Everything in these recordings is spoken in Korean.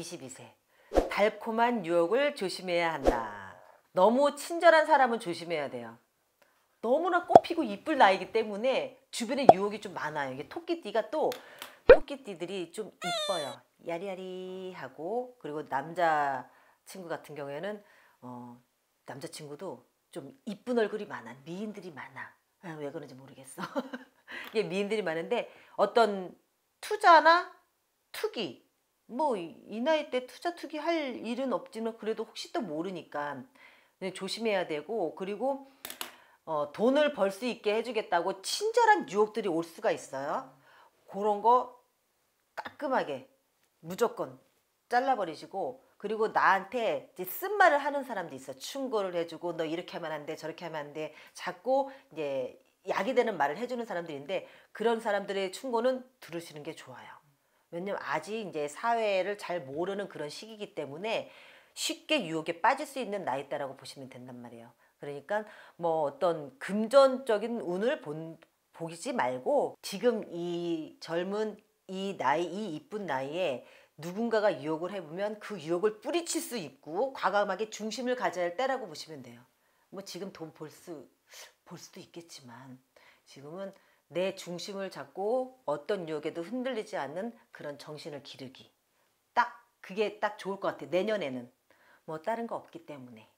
22세 달콤한 유혹을 조심해야 한다. 너무 친절한 사람은 조심해야 돼요. 너무나 꽃피고 이쁠 나이기 때문에 주변에 유혹이 좀 많아요. 이게 토끼띠가 또 토끼띠들이 좀 이뻐요. 야리야리하고 그리고 남자친구 같은 경우에는 어, 남자친구도 좀 이쁜 얼굴이 많아. 미인들이 많아. 아, 왜 그런지 모르겠어. 이게 미인들이 많은데 어떤 투자나 투기 뭐이 나이 때 투자 투기 할 일은 없지만 그래도 혹시 또 모르니까 네, 조심해야 되고 그리고 어, 돈을 벌 수 있게 해주겠다고 친절한 유혹들이 올 수가 있어요. 그런 거 깔끔하게 무조건 잘라버리시고 그리고 나한테 이제 쓴말을 하는 사람도 있어. 충고를 해주고 너 이렇게 하면 안 돼. 저렇게 하면 안 돼. 자꾸 이제 약이 되는 말을 해주는 사람들인데 그런 사람들의 충고는 들으시는 게 좋아요. 왜냐면 아직 이제 사회를 잘 모르는 그런 시기이기 때문에 쉽게 유혹에 빠질 수 있는 나이대라고 보시면 된단 말이에요. 그러니까 뭐 어떤 금전적인 운을 본, 보기지 말고 지금 이 젊은 이 나이 이 이쁜 나이에 누군가가 유혹을 해보면 그 유혹을 뿌리칠 수 있고 과감하게 중심을 가져야 할 때라고 보시면 돼요. 뭐 지금 돈벌 수, 볼 수도 있겠지만 지금은 내 중심을 잡고 어떤 유혹에도 흔들리지 않는 그런 정신을 기르기. 딱 그게 딱 좋을 것 같아. 내년에는 뭐 다른 거 없기 때문에.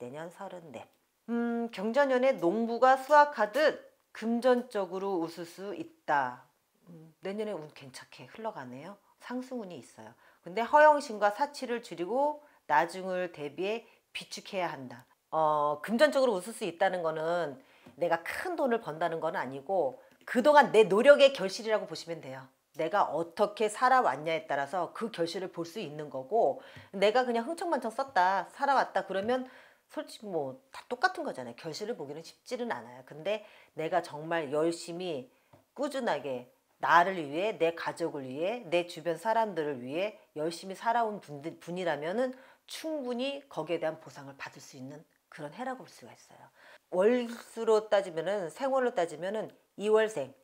내년 34. 음, 경자년에 농부가 수확하듯 금전적으로 웃을 수 있다. 음, 내년에 운 괜찮게 흘러가네요. 상승운이 있어요. 근데 허영심과 사치를 줄이고 나중을 대비해 비축해야 한다. 어, 금전적으로 웃을 수 있다는 거는 내가 큰 돈을 번다는 건 아니고 그동안 내 노력의 결실이라고 보시면 돼요. 내가 어떻게 살아왔냐에 따라서 그 결실을 볼 수 있는 거고 내가 그냥 흥청망청 썼다 살아왔다 그러면 솔직히 뭐 다 똑같은 거잖아요. 결실을 보기는 쉽지는 않아요. 근데 내가 정말 열심히 꾸준하게 나를 위해 내 가족을 위해 내 주변 사람들을 위해 열심히 살아온 분들, 분이라면은 충분히 거기에 대한 보상을 받을 수 있는 그런 해라고 볼 수가 있어요. 월수로 따지면은 생월로 따지면은 2월생,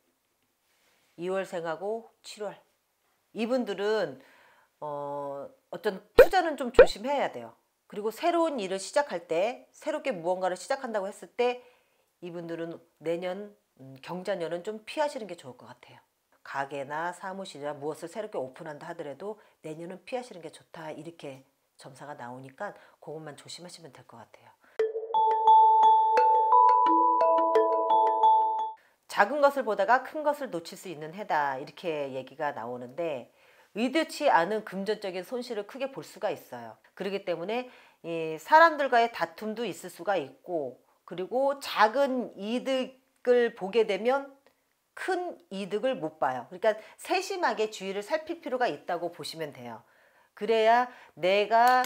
2월생하고 7월 이분들은 어, 어떤 투자는 좀 조심해야 돼요. 그리고 새로운 일을 시작할 때 새롭게 무언가를 시작한다고 했을 때 이분들은 내년 음, 경자년은 좀 피하시는 게 좋을 것 같아요. 가게나 사무실이나 무엇을 새롭게 오픈한다 하더라도 내년은 피하시는 게 좋다 이렇게 점사가 나오니까 그것만 조심하시면 될 것 같아요. 작은 것을 보다가 큰 것을 놓칠 수 있는 해다 이렇게 얘기가 나오는데 의도치 않은 금전적인 손실을 크게 볼 수가 있어요. 그렇기 때문에 이 사람들과의 다툼도 있을 수가 있고 그리고 작은 이득을 보게 되면 큰 이득을 못 봐요. 그러니까 세심하게 주의를 살필 필요가 있다고 보시면 돼요. 그래야 내가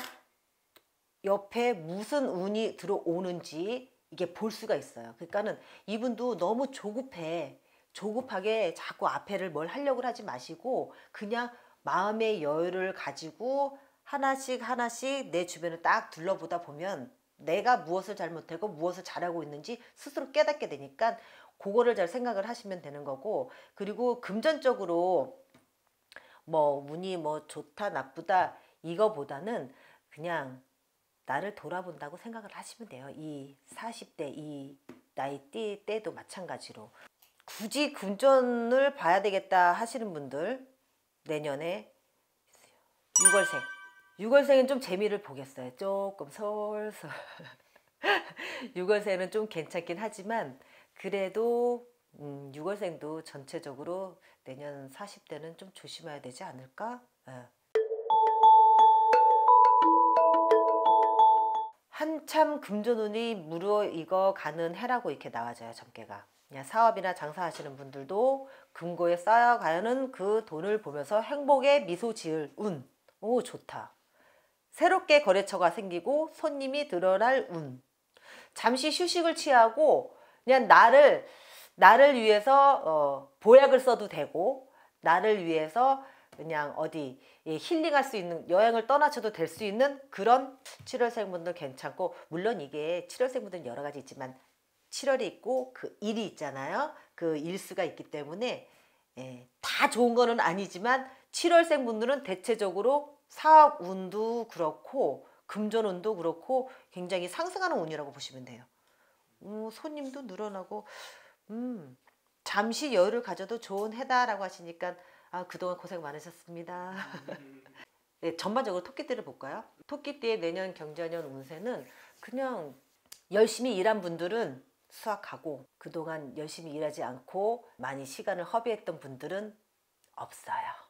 옆에 무슨 운이 들어오는지 이게 볼 수가 있어요. 그러니까는 이분도 너무 조급해. 조급하게 자꾸 앞에를 뭘 하려고 하지 마시고 그냥 마음의 여유를 가지고 하나씩 하나씩 내 주변을 딱 둘러보다 보면 내가 무엇을 잘못했고 무엇을 잘하고 있는지 스스로 깨닫게 되니까 그거를 잘 생각을 하시면 되는 거고 그리고 금전적으로 뭐 운이 뭐 좋다 나쁘다 이거보다는 그냥 나를 돌아본다고 생각을 하시면 돼요. 이 40대 이 나이 띠 때도 마찬가지로 굳이 금전을 봐야 되겠다 하시는 분들 내년에 6월생 6월생은 좀 재미를 보겠어요. 조금 솔솔 6월생은 좀 괜찮긴 하지만 그래도 음, 6월생도 전체적으로 내년 40대는 좀 조심해야 되지 않을까? 예. 한참 금전운이 무르익어 가는 해라고 이렇게 나와져요 점괘가 사업이나 장사하시는 분들도 금고에 쌓여가는 그 돈을 보면서 행복에 미소 지을 운오 좋다 새롭게 거래처가 생기고 손님이 드러날 운 잠시 휴식을 취하고 그냥 나를 나를 위해서 어, 보약을 써도 되고 나를 위해서 그냥 어디 예, 힐링할 수 있는 여행을 떠나쳐도될 수 있는 그런 7월생분들 괜찮고 물론 이게 7월생분들은 여러 가지 있지만 7월이 있고 그 일이 있잖아요. 그 일수가 있기 때문에 예, 다 좋은 거는 아니지만 7월생 분들은 대체적으로 사업 운도 그렇고 금전 운도 그렇고 굉장히 상승하는 운이라고 보시면 돼요. 음, 손님도 늘어나고 음, 잠시 여유를 가져도 좋은 해다라고 하시니까 아, 그동안 고생 많으셨습니다. 음. 네, 전반적으로 토끼띠를 볼까요? 토끼띠의 내년 경자년 운세는 그냥 열심히 일한 분들은 수확하고 그동안 열심히 일하지 않고 많이 시간을 허비했던 분들은 없어요.